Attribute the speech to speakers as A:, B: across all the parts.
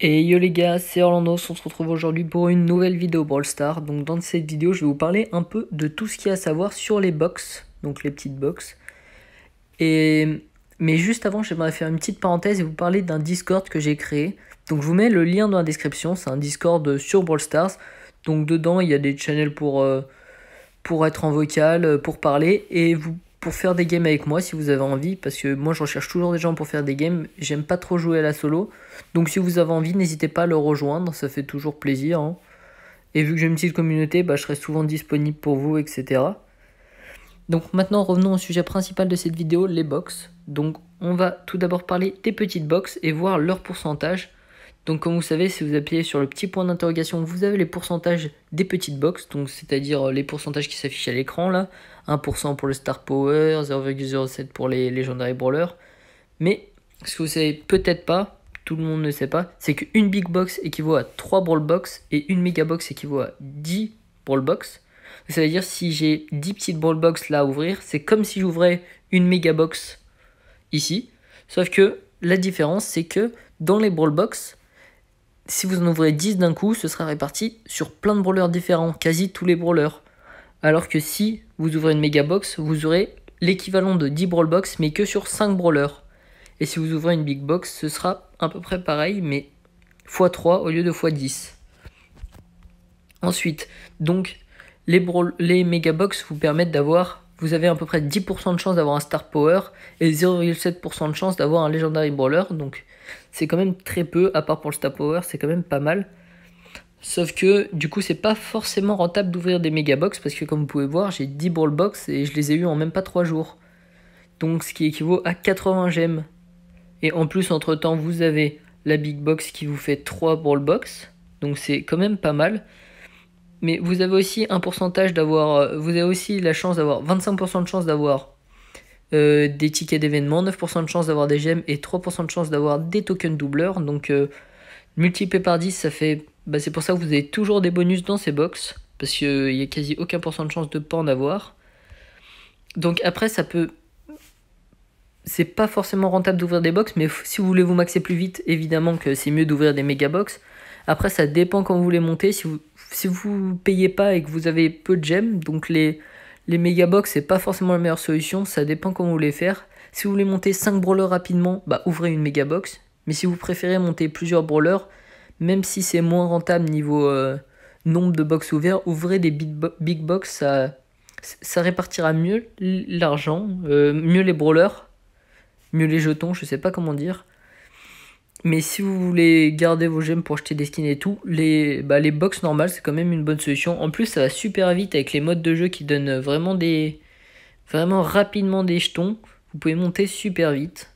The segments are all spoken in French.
A: Et yo les gars, c'est Orlando, on se retrouve aujourd'hui pour une nouvelle vidéo Brawl Stars. Donc dans cette vidéo, je vais vous parler un peu de tout ce qu'il y a à savoir sur les boxes, donc les petites boxes. Et mais juste avant, j'aimerais faire une petite parenthèse et vous parler d'un Discord que j'ai créé. Donc je vous mets le lien dans la description, c'est un Discord sur Brawl Stars. Donc dedans, il y a des channels pour euh, pour être en vocal, euh, pour parler et vous pour faire des games avec moi si vous avez envie, parce que moi je recherche toujours des gens pour faire des games, j'aime pas trop jouer à la solo, donc si vous avez envie, n'hésitez pas à le rejoindre, ça fait toujours plaisir. Hein. Et vu que j'ai une petite communauté, bah, je serai souvent disponible pour vous, etc. Donc maintenant revenons au sujet principal de cette vidéo, les box. Donc on va tout d'abord parler des petites box et voir leur pourcentage. Donc comme vous savez, si vous appuyez sur le petit point d'interrogation, vous avez les pourcentages des petites boxes. donc c'est-à-dire euh, les pourcentages qui s'affichent à l'écran là, 1% pour le Star Power, 0,07 pour les Legendary Brawler. Mais ce que vous savez peut-être pas, tout le monde ne sait pas, c'est qu'une Big Box équivaut à 3 Brawl Box et une Mega Box équivaut à 10 Brawl Box. Ça veut dire si j'ai 10 petites Brawl Box là à ouvrir, c'est comme si j'ouvrais une Mega Box ici. Sauf que la différence, c'est que dans les Brawl Box, si vous en ouvrez 10 d'un coup, ce sera réparti sur plein de brawlers différents, quasi tous les brawlers. Alors que si vous ouvrez une méga box, vous aurez l'équivalent de 10 brawl box, mais que sur 5 brawlers. Et si vous ouvrez une big box, ce sera à peu près pareil, mais x3 au lieu de x10. Ensuite, donc les, les méga box vous permettent d'avoir vous avez à peu près 10% de chance d'avoir un Star Power et 0,7% de chance d'avoir un Legendary Brawler. Donc c'est quand même très peu, à part pour le Star Power, c'est quand même pas mal. Sauf que du coup, c'est pas forcément rentable d'ouvrir des Mega box parce que comme vous pouvez voir, j'ai 10 Brawl Box et je les ai eu en même pas 3 jours. Donc ce qui équivaut à 80 gemmes. Et en plus, entre temps, vous avez la Big Box qui vous fait 3 Brawl Box. Donc c'est quand même pas mal mais vous avez aussi un pourcentage d'avoir, euh, vous avez aussi la chance d'avoir 25% de chance d'avoir euh, des tickets d'événements, 9% de chance d'avoir des gemmes et 3% de chance d'avoir des tokens doubleurs. Donc euh, multiplié par 10, ça fait, bah, c'est pour ça que vous avez toujours des bonus dans ces box parce qu'il n'y a quasi aucun pourcent de chance de pas en avoir. Donc après, ça peut c'est pas forcément rentable d'ouvrir des box, mais si vous voulez vous maxer plus vite, évidemment que c'est mieux d'ouvrir des méga box. Après, ça dépend quand vous voulez monter, Si vous, si vous payez pas et que vous avez peu de gemmes, donc les, les méga box, c'est pas forcément la meilleure solution, ça dépend comment vous voulez faire. Si vous voulez monter 5 brawlers rapidement, bah ouvrez une méga box. Mais si vous préférez monter plusieurs brawlers, même si c'est moins rentable niveau euh, nombre de box ouverts, ouvrez des big, box, ça, ça répartira mieux l'argent, euh, mieux les brawlers, mieux les jetons, je ne sais pas comment dire. Mais si vous voulez garder vos gemmes pour acheter des et tout, les, bah, les box normales, c'est quand même une bonne solution. En plus, ça va super vite avec les modes de jeu qui donnent vraiment des vraiment rapidement des jetons. Vous pouvez monter super vite.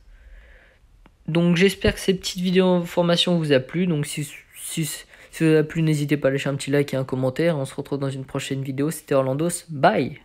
A: Donc j'espère que cette petite vidéo formation vous a plu. Donc si, si, si ça vous a plu, n'hésitez pas à laisser un petit like et un commentaire. On se retrouve dans une prochaine vidéo. C'était Orlandos. Bye